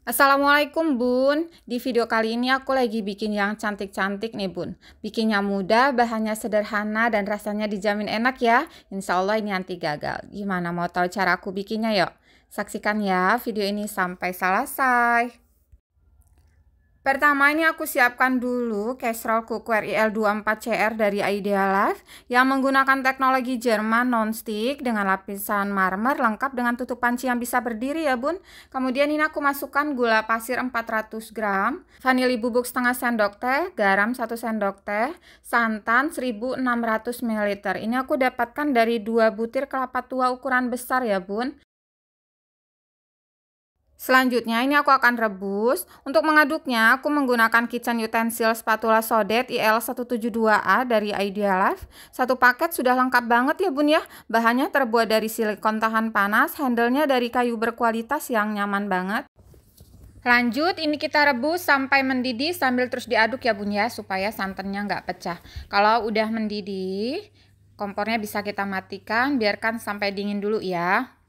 Assalamualaikum bun, di video kali ini aku lagi bikin yang cantik-cantik nih bun Bikinnya mudah, bahannya sederhana dan rasanya dijamin enak ya Insya Allah ini anti gagal Gimana mau tahu cara aku bikinnya yuk? Saksikan ya video ini sampai selesai Pertama ini aku siapkan dulu casserole cookware IL24CR dari Idea Life yang menggunakan teknologi Jerman nonstick dengan lapisan marmer lengkap dengan tutup panci yang bisa berdiri ya bun. Kemudian ini aku masukkan gula pasir 400 gram, vanili bubuk setengah sendok teh, garam 1 sendok teh, santan 1600 ml. Ini aku dapatkan dari dua butir kelapa tua ukuran besar ya bun. Selanjutnya ini aku akan rebus. Untuk mengaduknya aku menggunakan kitchen utensil spatula sodet IL172A dari Idealife. Satu paket sudah lengkap banget ya bun ya. Bahannya terbuat dari silikon tahan panas, handlenya dari kayu berkualitas yang nyaman banget. Lanjut, ini kita rebus sampai mendidih sambil terus diaduk ya bun ya supaya santannya nggak pecah. Kalau udah mendidih, kompornya bisa kita matikan, biarkan sampai dingin dulu ya.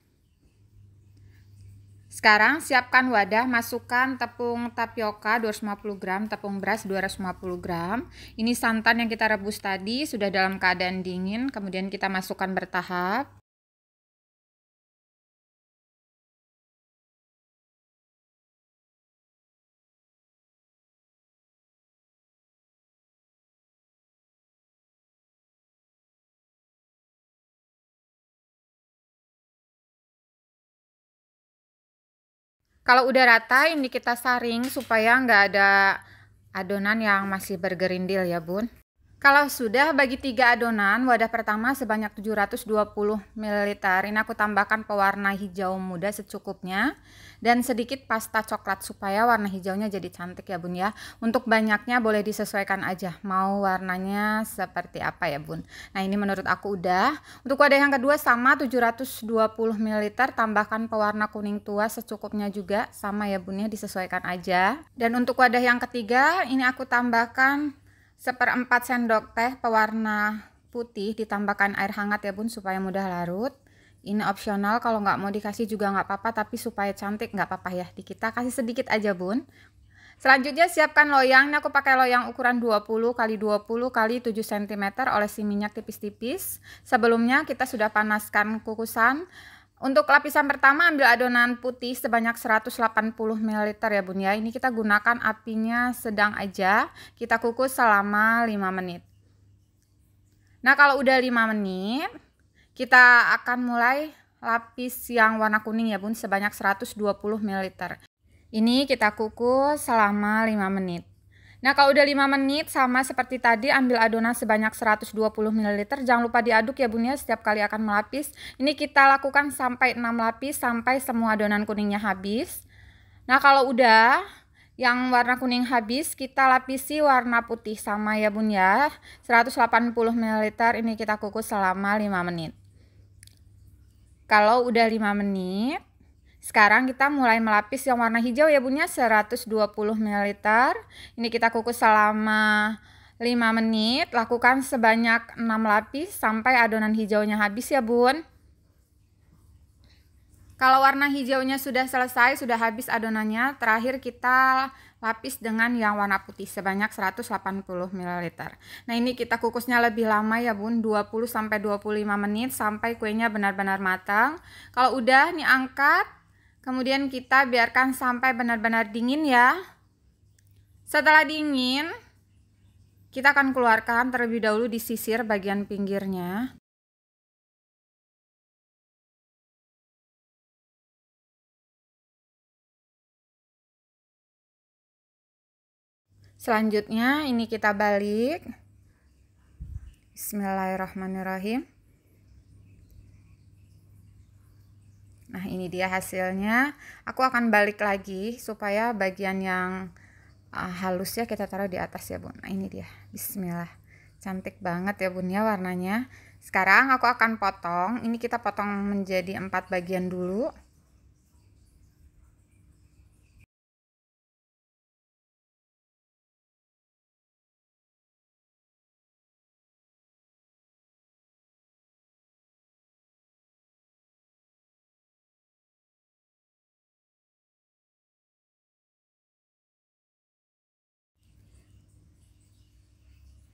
Sekarang siapkan wadah, masukkan tepung tapioka 250 gram, tepung beras 250 gram. Ini santan yang kita rebus tadi sudah dalam keadaan dingin, kemudian kita masukkan bertahap. Kalau udah rata ini kita saring supaya nggak ada adonan yang masih bergerindil ya bun. Kalau sudah bagi tiga adonan, wadah pertama sebanyak 720 ml. Ini aku tambahkan pewarna hijau muda secukupnya dan sedikit pasta coklat supaya warna hijaunya jadi cantik ya bun ya. Untuk banyaknya boleh disesuaikan aja, mau warnanya seperti apa ya bun. Nah ini menurut aku udah. Untuk wadah yang kedua sama 720 ml, tambahkan pewarna kuning tua secukupnya juga sama ya bun ya disesuaikan aja. Dan untuk wadah yang ketiga ini aku tambahkan seperempat sendok teh pewarna putih ditambahkan air hangat ya bun supaya mudah larut ini opsional kalau nggak mau dikasih juga nggak apa-apa tapi supaya cantik nggak apa-apa ya di kita kasih sedikit aja bun Selanjutnya siapkan loyang, ini aku pakai loyang ukuran 20 kali 20 kali 7 cm oleh si minyak tipis-tipis. Sebelumnya kita sudah panaskan kukusan untuk lapisan pertama ambil adonan putih sebanyak 180 ml ya bun ya. Ini kita gunakan apinya sedang aja. Kita kukus selama 5 menit. Nah kalau udah 5 menit kita akan mulai lapis yang warna kuning ya bun sebanyak 120 ml. Ini kita kukus selama 5 menit. Nah, kalau udah 5 menit sama seperti tadi ambil adonan sebanyak 120 ml. Jangan lupa diaduk ya Bun ya setiap kali akan melapis. Ini kita lakukan sampai 6 lapis sampai semua adonan kuningnya habis. Nah, kalau udah yang warna kuning habis kita lapisi warna putih sama ya Bun ya. 180 ml ini kita kukus selama 5 menit. Kalau udah 5 menit sekarang kita mulai melapis yang warna hijau ya Bunya 120 ml. Ini kita kukus selama 5 menit, lakukan sebanyak 6 lapis sampai adonan hijaunya habis ya Bun. Kalau warna hijaunya sudah selesai, sudah habis adonannya, terakhir kita lapis dengan yang warna putih sebanyak 180 ml. Nah, ini kita kukusnya lebih lama ya, Bun, 20 25 menit sampai kuenya benar-benar matang. Kalau udah nih angkat Kemudian kita biarkan sampai benar-benar dingin ya. Setelah dingin, kita akan keluarkan terlebih dahulu di sisir bagian pinggirnya. Selanjutnya ini kita balik. Bismillahirrahmanirrahim. Nah ini dia hasilnya. Aku akan balik lagi supaya bagian yang uh, ya kita taruh di atas ya bun. Nah ini dia. Bismillah. Cantik banget ya bun ya warnanya. Sekarang aku akan potong. Ini kita potong menjadi empat bagian dulu.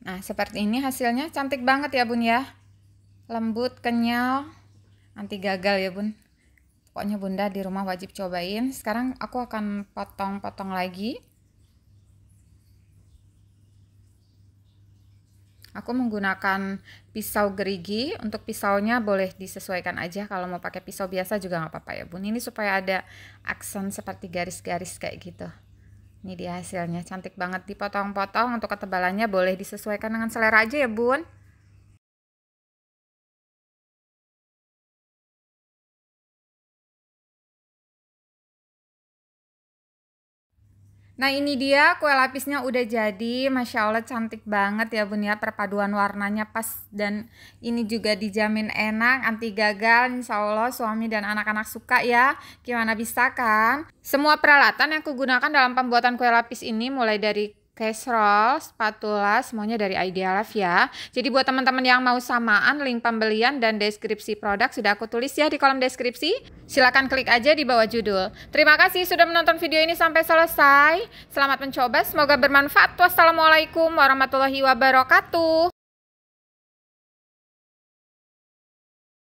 Nah, seperti ini hasilnya cantik banget ya, Bun ya. Lembut, kenyal, anti gagal ya, Bun. Pokoknya Bunda di rumah wajib cobain. Sekarang aku akan potong-potong lagi. Aku menggunakan pisau gerigi. Untuk pisaunya boleh disesuaikan aja. Kalau mau pakai pisau biasa juga nggak apa-apa ya bun. Ini supaya ada aksen seperti garis-garis kayak gitu. Ini dia hasilnya, cantik banget dipotong-potong. Untuk ketebalannya boleh disesuaikan dengan selera aja ya, Bun. Nah ini dia kue lapisnya udah jadi, masya allah cantik banget ya bun ya perpaduan warnanya pas dan ini juga dijamin enak, anti gagal, insya allah suami dan anak-anak suka ya, gimana bisa kan? Semua peralatan yang aku gunakan dalam pembuatan kue lapis ini mulai dari casserole, spatula, semuanya dari Idealife ya. Jadi buat teman-teman yang mau samaan link pembelian dan deskripsi produk sudah aku tulis ya di kolom deskripsi. Silahkan klik aja di bawah judul. Terima kasih sudah menonton video ini sampai selesai. Selamat mencoba, semoga bermanfaat. Wassalamualaikum warahmatullahi wabarakatuh.